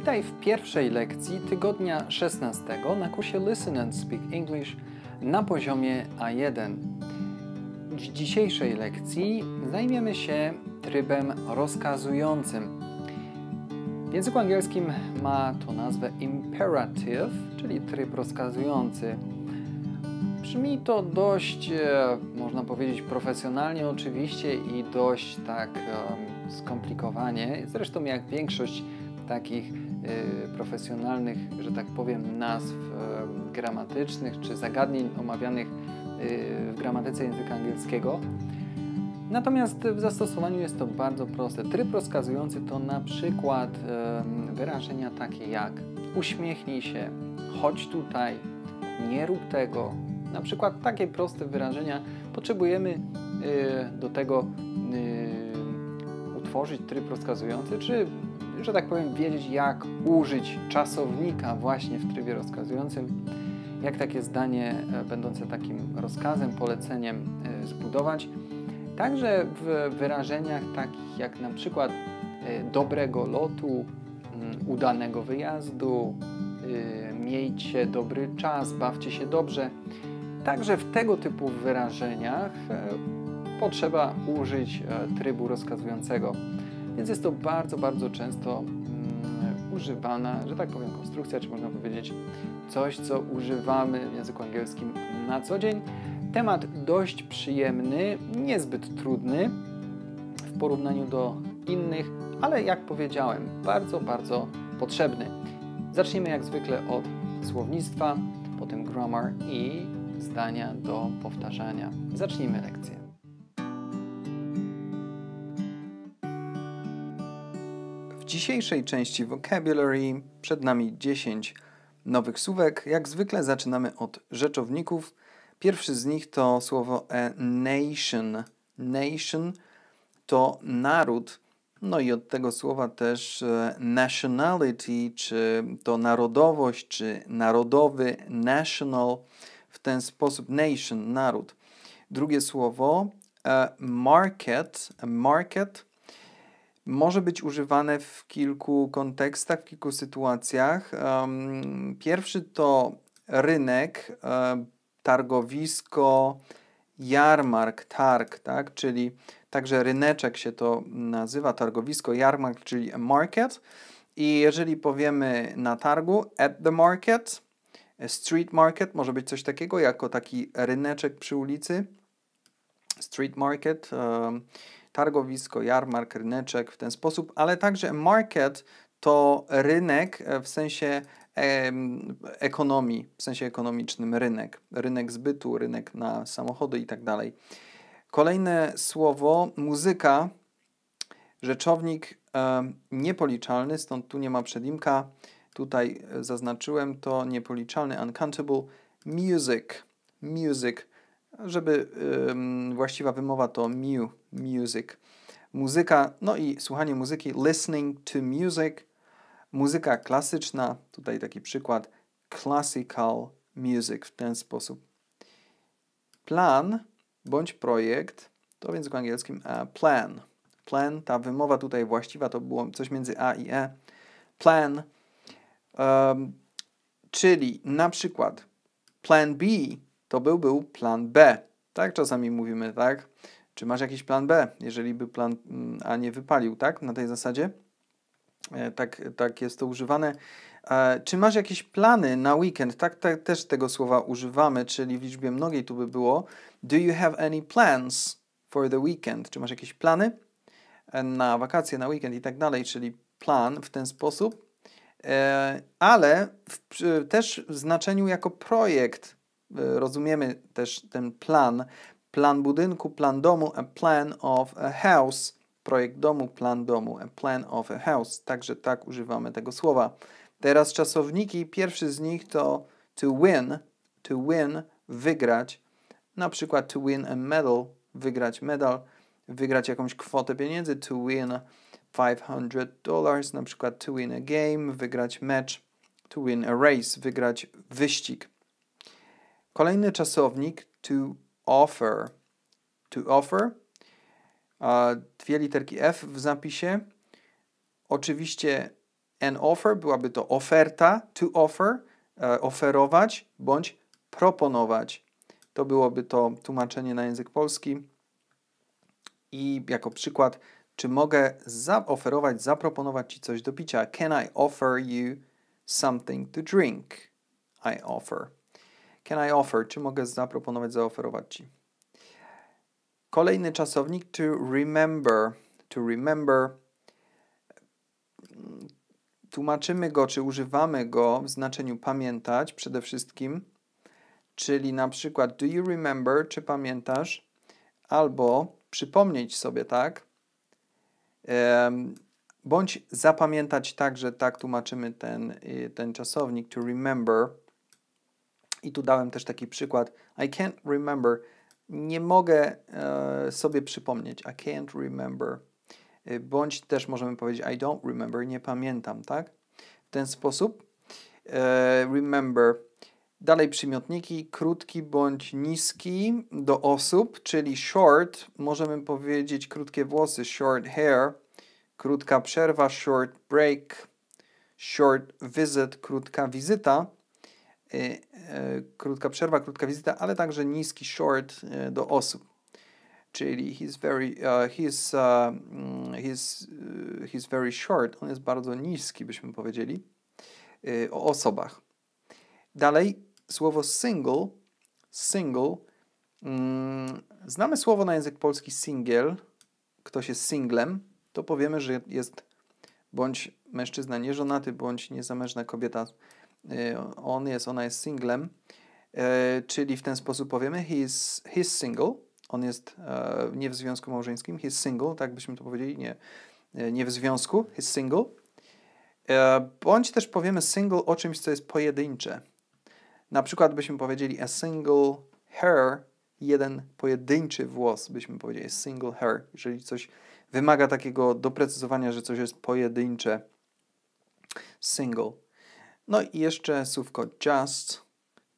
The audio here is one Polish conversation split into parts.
Witaj w pierwszej lekcji tygodnia 16 na kursie Listen and Speak English na poziomie A1. W dzisiejszej lekcji zajmiemy się trybem rozkazującym. W języku angielskim ma to nazwę imperative, czyli tryb rozkazujący. Brzmi to dość, e, można powiedzieć, profesjonalnie oczywiście i dość tak um, skomplikowanie, zresztą jak większość takich Y, profesjonalnych, że tak powiem, nazw gramatycznych czy zagadnień omawianych y, w gramatyce języka angielskiego. Natomiast w zastosowaniu jest to bardzo proste. Tryb rozkazujący to na przykład wyrażenia takie jak uśmiechnij się, chodź tutaj, nie rób tego. Na przykład takie proste wyrażenia potrzebujemy y, do tego utworzyć tryb rozkazujący, czy że tak powiem, wiedzieć, jak użyć czasownika właśnie w trybie rozkazującym, jak takie zdanie e, będące takim rozkazem, poleceniem e, zbudować. Także w wyrażeniach takich jak na przykład e, dobrego lotu, mm, udanego wyjazdu, miejcie dobry czas, bawcie się dobrze. Także w tego typu wyrażeniach potrzeba użyć trybu rozkazującego. Więc jest to bardzo, bardzo często mm, używana, że tak powiem, konstrukcja, czy można powiedzieć coś, co używamy w języku angielskim na co dzień. Temat dość przyjemny, niezbyt trudny w porównaniu do innych, ale jak powiedziałem, bardzo, bardzo potrzebny. Zaczniemy jak zwykle od słownictwa, potem grammar i zdania do powtarzania. Zacznijmy lekcję. dzisiejszej części Vocabulary przed nami 10 nowych słówek. Jak zwykle zaczynamy od rzeczowników. Pierwszy z nich to słowo a e, nation. Nation to naród. No i od tego słowa też e, nationality, czy to narodowość, czy narodowy, national, w ten sposób nation, naród. Drugie słowo e, market, market może być używane w kilku kontekstach, w kilku sytuacjach. Pierwszy to rynek, e, targowisko, jarmark, targ, tak? czyli także ryneczek się to nazywa, targowisko, jarmark, czyli market. I jeżeli powiemy na targu at the market, street market może być coś takiego jako taki ryneczek przy ulicy, street market. Um, targowisko, jarmark, ryneczek w ten sposób, ale także market to rynek e, w sensie ekonomii, w sensie ekonomicznym rynek, rynek zbytu, rynek na samochody i tak dalej. Kolejne słowo muzyka, rzeczownik e, niepoliczalny, stąd tu nie ma przedimka. Tutaj e, zaznaczyłem to niepoliczalny, uncountable music. Music żeby um, właściwa wymowa to mu, music. Muzyka, no i słuchanie muzyki, listening to music, muzyka klasyczna, tutaj taki przykład, classical music w ten sposób. Plan bądź projekt, to w języku angielskim a e, plan. Plan, ta wymowa tutaj właściwa to było coś między a i e. Plan, um, czyli na przykład plan B to był był plan B. Tak czasami mówimy, tak? Czy masz jakiś plan B, jeżeli by plan mm, A nie wypalił, tak? Na tej zasadzie? E, tak, tak jest to używane. E, czy masz jakieś plany na weekend? Tak, tak, też tego słowa używamy, czyli w liczbie mnogiej tu by było. Do you have any plans for the weekend? Czy masz jakieś plany e, na wakacje, na weekend i tak dalej, czyli plan w ten sposób, ale w, też w znaczeniu jako projekt E, rozumiemy też ten plan, plan budynku, plan domu, a plan of a house, projekt domu, plan domu, a plan of a house, także tak używamy tego słowa. Teraz czasowniki, pierwszy z nich to to win, to win, wygrać, na przykład to win a medal, wygrać medal, wygrać jakąś kwotę pieniędzy, to win 500 dollars, na przykład to win a game, wygrać mecz, to win a race, wygrać wyścig. Kolejny czasownik to offer. To offer. Dwie literki F w zapisie. Oczywiście an offer byłaby to oferta, to offer, e, oferować bądź proponować. To byłoby to tłumaczenie na język polski. I jako przykład, czy mogę zaoferować, zaproponować ci coś do picia? Can I offer you something to drink? I offer. Can I offer? Czy mogę zaproponować, zaoferować ci? Kolejny czasownik to remember. To remember. Tłumaczymy go, czy używamy go w znaczeniu pamiętać przede wszystkim. Czyli na przykład do you remember, czy pamiętasz? Albo przypomnieć sobie, tak? Um, bądź zapamiętać także, tak tłumaczymy ten, y, ten czasownik to remember. I tu dałem też taki przykład. I can't remember. Nie mogę e, sobie przypomnieć. I can't remember. E, bądź też możemy powiedzieć I don't remember. Nie pamiętam, tak? W ten sposób. E, remember. Dalej przymiotniki krótki bądź niski do osób, czyli short. Możemy powiedzieć krótkie włosy, short hair. Krótka przerwa, short break. Short visit, krótka wizyta Y, y, krótka przerwa, krótka wizyta, ale także niski short y, do osób. Czyli he's very, uh, he's, uh, mm, he's, uh, he's very short, on jest bardzo niski, byśmy powiedzieli, o osobach. Dalej słowo single, single, mm, znamy słowo na język polski single, ktoś jest singlem, to powiemy, że jest bądź mężczyzna nieżonaty, bądź niezamężna kobieta Y, on jest, ona jest singlem, e, czyli w ten sposób powiemy his, he's single, on jest e, nie w związku małżeńskim, his single, tak byśmy to powiedzieli, nie, e, nie w związku, his single. Bądź też powiemy single o czymś, co jest pojedyncze. Na przykład byśmy powiedzieli a single hair, jeden pojedynczy włos, byśmy powiedzieli a single hair, jeżeli coś wymaga takiego doprecyzowania, że coś jest pojedyncze. Single. No i jeszcze słówko just,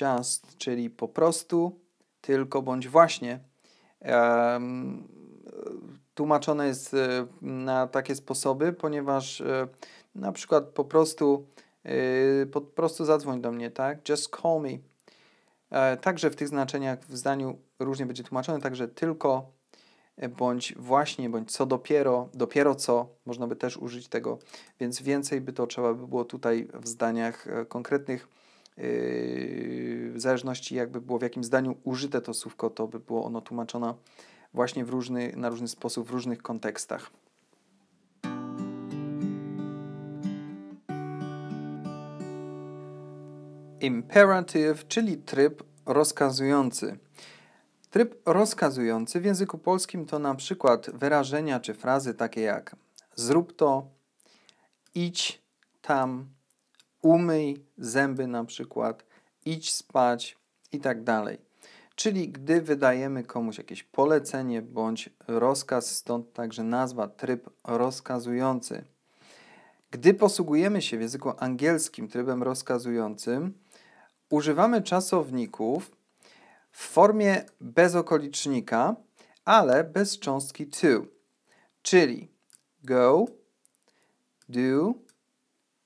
just, czyli po prostu, tylko bądź właśnie. Um, tłumaczone jest e, na takie sposoby, ponieważ e, na przykład po prostu e, po prostu zadzwoń do mnie, tak? Just call me. Także w tych znaczeniach w zdaniu różnie będzie tłumaczone, także tylko bądź właśnie, bądź co dopiero, dopiero co, można by też użyć tego, więc więcej by to trzeba by było tutaj w zdaniach e, konkretnych, yy, w zależności jakby było w jakim zdaniu użyte to słówko, to by było ono tłumaczone właśnie w różny, na różny sposób, w różnych kontekstach. Imperative, czyli tryb rozkazujący. Tryb rozkazujący w języku polskim to na przykład wyrażenia czy frazy takie jak zrób to, idź tam, umyj zęby na przykład, idź spać i tak dalej. Czyli gdy wydajemy komuś jakieś polecenie bądź rozkaz, stąd także nazwa tryb rozkazujący. Gdy posługujemy się w języku angielskim trybem rozkazującym, używamy czasowników w formie bez okolicznika, ale bez cząstki to, czyli go, do,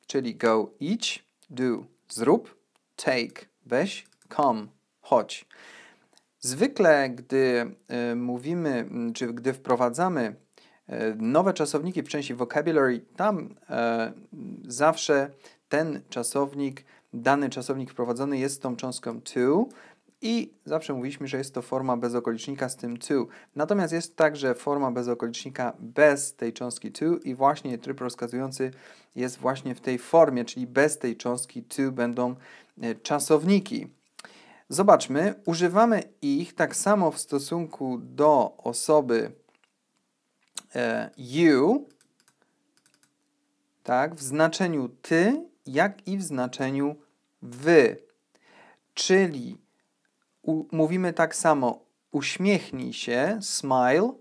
czyli go idź, do zrób, take weź, come chodź. Zwykle, gdy y, mówimy, czy gdy wprowadzamy y, nowe czasowniki w części vocabulary, tam e, zawsze ten czasownik, dany czasownik wprowadzony jest tą cząstką to, i zawsze mówiliśmy, że jest to forma bez okolicznika z tym to. Natomiast jest także forma bez okolicznika bez tej cząstki to i właśnie tryb rozkazujący jest właśnie w tej formie, czyli bez tej cząstki to będą e, czasowniki. Zobaczmy, używamy ich tak samo w stosunku do osoby e, you, tak, w znaczeniu ty, jak i w znaczeniu wy. Czyli u, mówimy tak samo uśmiechnij się, smile.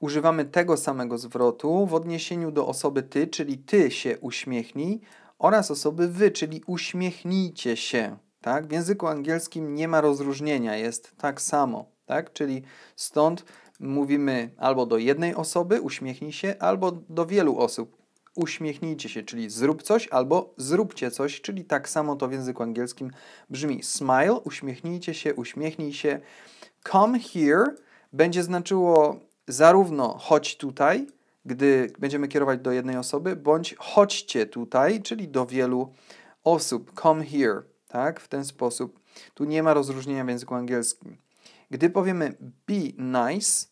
Używamy tego samego zwrotu w odniesieniu do osoby ty, czyli ty się uśmiechnij oraz osoby wy, czyli uśmiechnijcie się. Tak? W języku angielskim nie ma rozróżnienia, jest tak samo. Tak? Czyli stąd mówimy albo do jednej osoby uśmiechnij się, albo do wielu osób uśmiechnijcie się, czyli zrób coś albo zróbcie coś, czyli tak samo to w języku angielskim brzmi. Smile, uśmiechnijcie się, uśmiechnij się. Come here będzie znaczyło zarówno chodź tutaj, gdy będziemy kierować do jednej osoby, bądź chodźcie tutaj, czyli do wielu osób. Come here, tak? W ten sposób. Tu nie ma rozróżnienia w języku angielskim. Gdy powiemy be nice,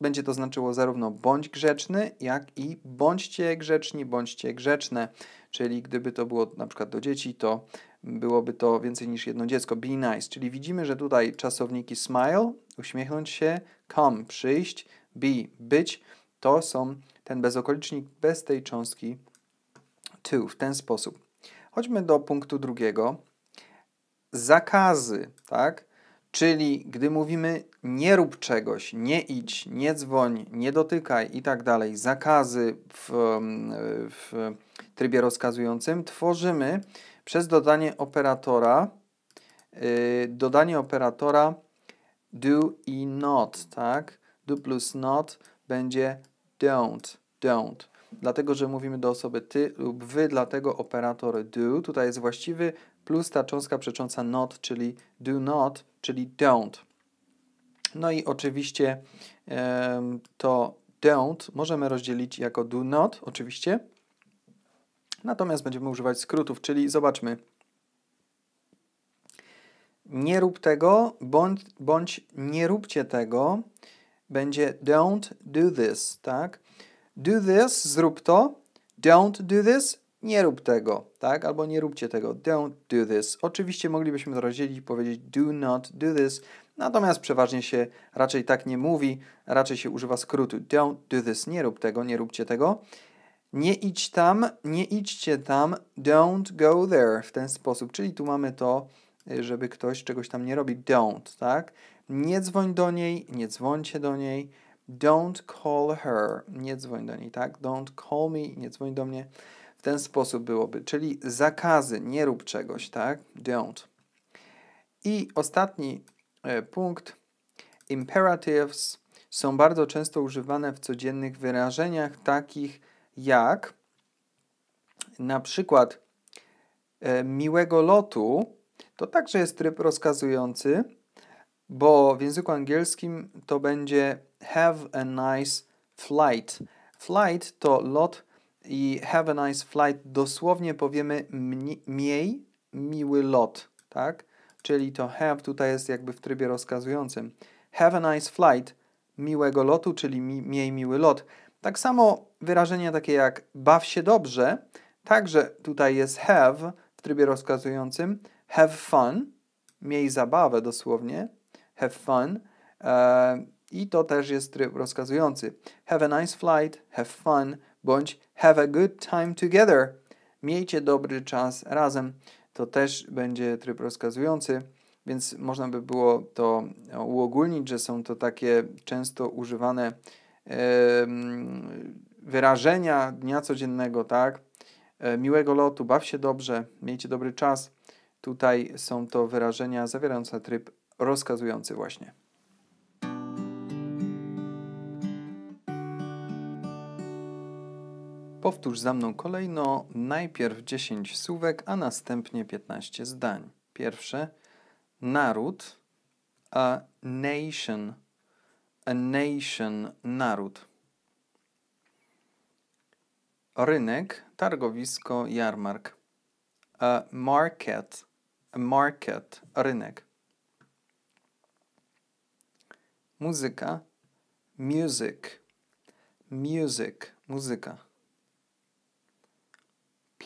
będzie to znaczyło zarówno bądź grzeczny, jak i bądźcie grzeczni, bądźcie grzeczne. Czyli gdyby to było na przykład do dzieci, to byłoby to więcej niż jedno dziecko. Be nice. Czyli widzimy, że tutaj czasowniki smile, uśmiechnąć się, come, przyjść, be, być. To są ten bezokolicznik bez tej cząstki to w ten sposób. Chodźmy do punktu drugiego. Zakazy, tak? Czyli gdy mówimy nie rób czegoś, nie idź, nie dzwoń, nie dotykaj i tak dalej, zakazy w, w trybie rozkazującym, tworzymy przez dodanie operatora, yy, dodanie operatora do i not, tak? Do plus not będzie don't, don't. Dlatego, że mówimy do osoby ty lub wy, dlatego operator do tutaj jest właściwy, plus ta cząstka przecząca not, czyli do not, czyli don't. No i oczywiście to don't możemy rozdzielić jako do not, oczywiście. Natomiast będziemy używać skrótów, czyli zobaczmy. Nie rób tego, bądź, bądź nie róbcie tego. Będzie don't do this, tak? Do this, zrób to. Don't do this, nie rób tego, tak? Albo nie róbcie tego, don't do this. Oczywiście moglibyśmy to rozdzielić i powiedzieć do not do this, natomiast przeważnie się raczej tak nie mówi, raczej się używa skrótu don't do this, nie rób tego, nie róbcie tego. Nie idź tam, nie idźcie tam, don't go there w ten sposób. Czyli tu mamy to, y, żeby ktoś czegoś tam nie robi, don't, tak? Nie dzwoń do niej, nie dzwońcie do niej, don't call her, nie dzwoń do niej, tak? Don't call me, nie dzwoń do mnie. W ten sposób byłoby, czyli zakazy, nie rób czegoś, tak? Don't. I ostatni e, punkt. Imperatives są bardzo często używane w codziennych wyrażeniach, takich jak na przykład e, miłego lotu, to także jest tryb rozkazujący, bo w języku angielskim to będzie have a nice flight. Flight to lot i have a nice flight dosłownie powiemy miej miły lot, tak? Czyli to have tutaj jest jakby w trybie rozkazującym. Have a nice flight, miłego lotu, czyli mi, miej miły lot. Tak samo wyrażenia takie jak baw się dobrze, także tutaj jest have w trybie rozkazującym, have fun, miej zabawę dosłownie, have fun. E, I to też jest tryb rozkazujący. Have a nice flight, have fun, bądź Have a good time together. Miejcie dobry czas razem. To też będzie tryb rozkazujący, więc można by było to uogólnić, że są to takie często używane e, wyrażenia dnia codziennego, tak? E, miłego lotu, baw się dobrze, miejcie dobry czas. Tutaj są to wyrażenia zawierające tryb rozkazujący właśnie. Powtórz za mną kolejno najpierw 10 słówek, a następnie 15 zdań. Pierwsze naród, a nation, a nation, naród. Rynek, targowisko, jarmark. A market, a market, rynek. Muzyka, music, music, muzyka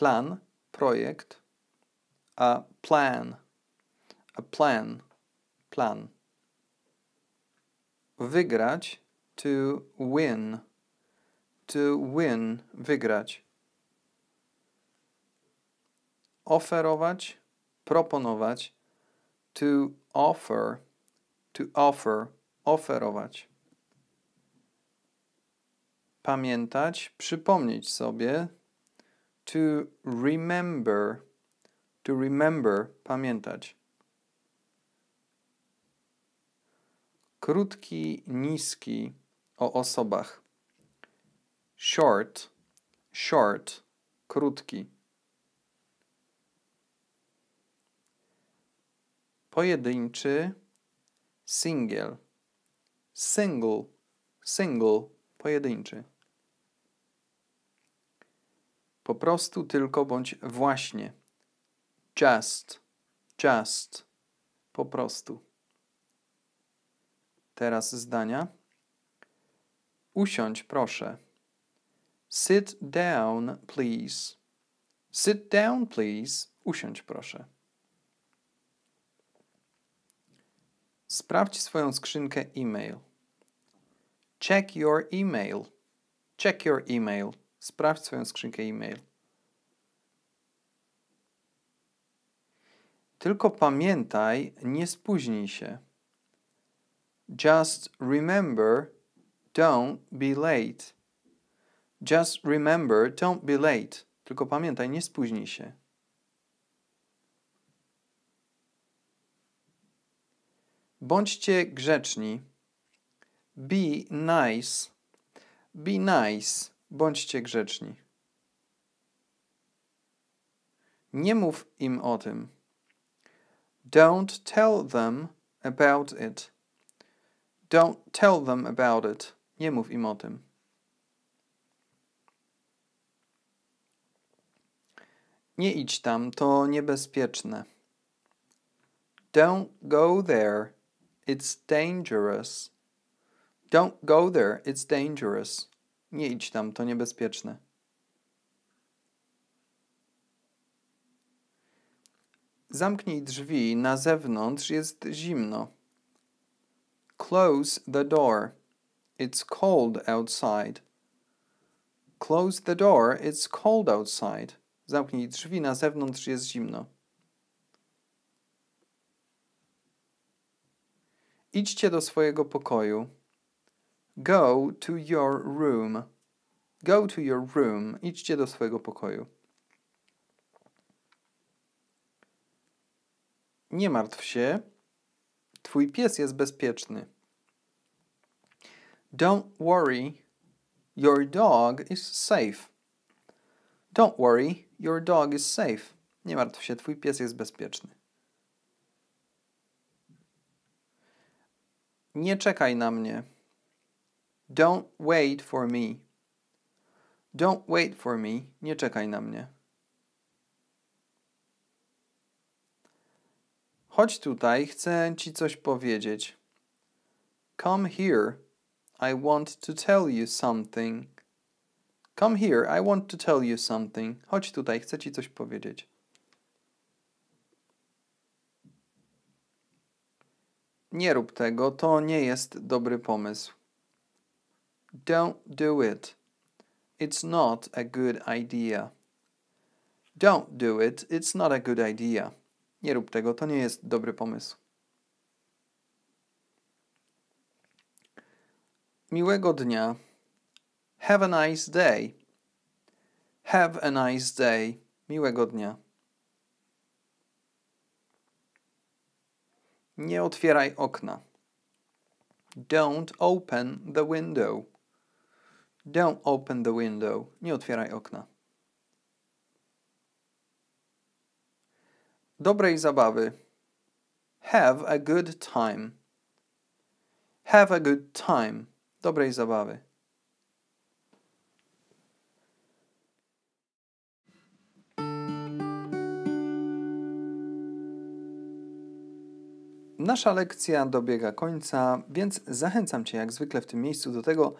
plan, projekt, a plan, a plan, plan. Wygrać, to win, to win, wygrać. Oferować, proponować, to offer, to offer, oferować pamiętać, przypomnieć sobie, to remember, to remember, pamiętać. Krótki, niski o osobach. Short, short, krótki. Pojedynczy, single, single, single, pojedynczy. Po prostu tylko bądź właśnie. Just, just, po prostu. Teraz zdania. Usiądź, proszę. Sit down, please. Sit down, please. Usiądź, proszę. Sprawdź swoją skrzynkę e-mail. Check your email. Check your email. Sprawdź swoją skrzynkę e-mail. Tylko pamiętaj, nie spóźnij się. Just remember, don't be late. Just remember, don't be late. Tylko pamiętaj, nie spóźnij się. Bądźcie grzeczni. Be nice. Be nice bądźcie grzeczni. Nie mów im o tym. Don't tell them about it. Don't tell them about it. Nie mów im o tym. Nie idź tam, to niebezpieczne. Don't go there. It's dangerous. Don't go there. It's dangerous. Nie idź tam, to niebezpieczne. Zamknij drzwi, na zewnątrz jest zimno. Close the door. It's cold outside. Close the door, it's cold outside. Zamknij drzwi, na zewnątrz jest zimno. Idźcie do swojego pokoju. Go to your room. Go to your room. Idźcie do swojego pokoju. Nie martw się. Twój pies jest bezpieczny. Don't worry. Your dog is safe. Don't worry. Your dog is safe. Nie martw się, twój pies jest bezpieczny. Nie czekaj na mnie. Don't wait for me. Don't wait for me. Nie czekaj na mnie. Chodź tutaj, chcę ci coś powiedzieć. Come here. I want to tell you something. Come here, I want to tell you something. Chodź tutaj, chcę ci coś powiedzieć. Nie rób tego, to nie jest dobry pomysł. Don't do it. It's not a good idea. Don't do it. It's not a good idea. Nie rób tego, to nie jest dobry pomysł. Miłego dnia. Have a nice day. Have a nice day. Miłego dnia. Nie otwieraj okna. Don't open the window. Don't open the window. Nie otwieraj okna. Dobrej zabawy. Have a good time. Have a good time. Dobrej zabawy. Nasza lekcja dobiega końca, więc zachęcam Cię jak zwykle w tym miejscu do tego,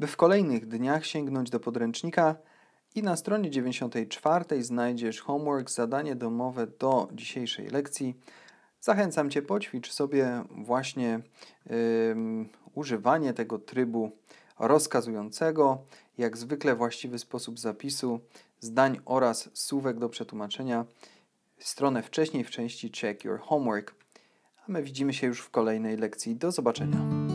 by w kolejnych dniach sięgnąć do podręcznika i na stronie 94 znajdziesz homework, zadanie domowe do dzisiejszej lekcji. Zachęcam Cię, poćwicz sobie właśnie yy, używanie tego trybu rozkazującego, jak zwykle właściwy sposób zapisu zdań oraz słówek do przetłumaczenia, stronę wcześniej w części Check Your Homework. A my widzimy się już w kolejnej lekcji. Do zobaczenia.